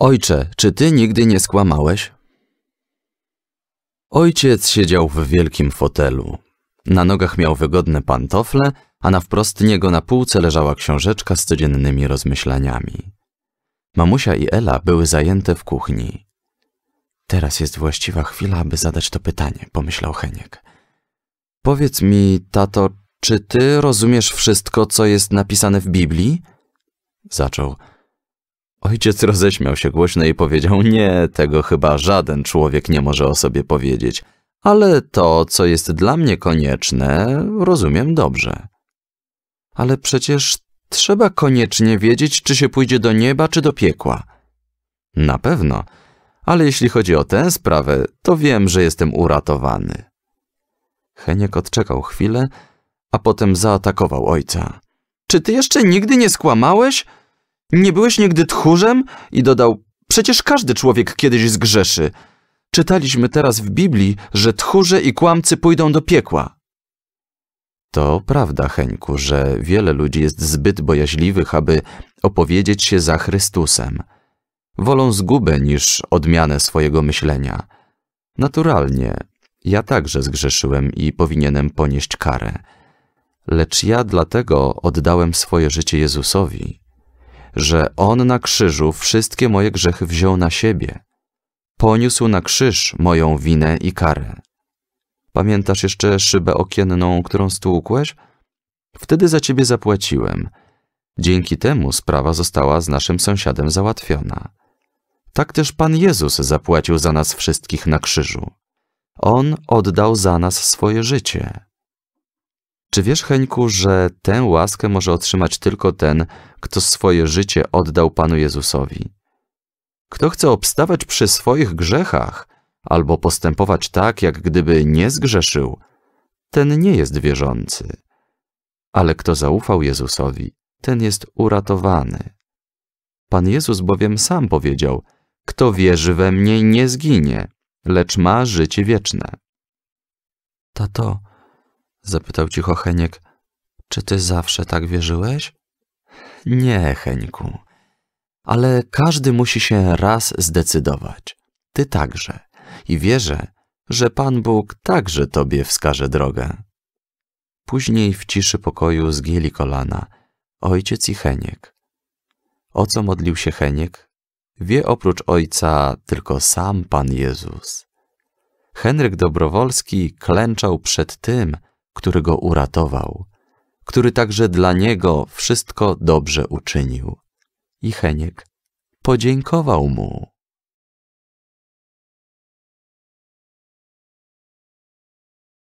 Ojcze, czy ty nigdy nie skłamałeś? Ojciec siedział w wielkim fotelu. Na nogach miał wygodne pantofle, a na wprost niego na półce leżała książeczka z codziennymi rozmyślaniami. Mamusia i Ela były zajęte w kuchni. Teraz jest właściwa chwila, aby zadać to pytanie, pomyślał Heniek. Powiedz mi, tato, czy ty rozumiesz wszystko, co jest napisane w Biblii? Zaczął. Ojciec roześmiał się głośno i powiedział, nie, tego chyba żaden człowiek nie może o sobie powiedzieć, ale to, co jest dla mnie konieczne, rozumiem dobrze. Ale przecież trzeba koniecznie wiedzieć, czy się pójdzie do nieba, czy do piekła. Na pewno, ale jeśli chodzi o tę sprawę, to wiem, że jestem uratowany. Heniek odczekał chwilę, a potem zaatakował ojca. Czy ty jeszcze nigdy nie skłamałeś? Nie byłeś nigdy tchórzem? I dodał, przecież każdy człowiek kiedyś zgrzeszy. Czytaliśmy teraz w Biblii, że tchórze i kłamcy pójdą do piekła. To prawda, Henku, że wiele ludzi jest zbyt bojaźliwych, aby opowiedzieć się za Chrystusem. Wolą zgubę niż odmianę swojego myślenia. Naturalnie, ja także zgrzeszyłem i powinienem ponieść karę. Lecz ja dlatego oddałem swoje życie Jezusowi że On na krzyżu wszystkie moje grzechy wziął na siebie. Poniósł na krzyż moją winę i karę. Pamiętasz jeszcze szybę okienną, którą stłukłeś? Wtedy za ciebie zapłaciłem. Dzięki temu sprawa została z naszym sąsiadem załatwiona. Tak też Pan Jezus zapłacił za nas wszystkich na krzyżu. On oddał za nas swoje życie. Czy wiesz, Henku, że tę łaskę może otrzymać tylko ten, kto swoje życie oddał Panu Jezusowi? Kto chce obstawać przy swoich grzechach albo postępować tak, jak gdyby nie zgrzeszył, ten nie jest wierzący. Ale kto zaufał Jezusowi, ten jest uratowany. Pan Jezus bowiem sam powiedział: Kto wierzy we mnie, nie zginie, lecz ma życie wieczne. Tato, zapytał cicho Heniek. Czy ty zawsze tak wierzyłeś? Nie, Henku. Ale każdy musi się raz zdecydować. Ty także. I wierzę, że Pan Bóg także tobie wskaże drogę. Później w ciszy pokoju zgięli kolana ojciec i Heniek. O co modlił się Heniek? Wie oprócz ojca tylko sam Pan Jezus. Henryk Dobrowolski klęczał przed tym, który go uratował, który także dla niego wszystko dobrze uczynił. I Heniek podziękował mu.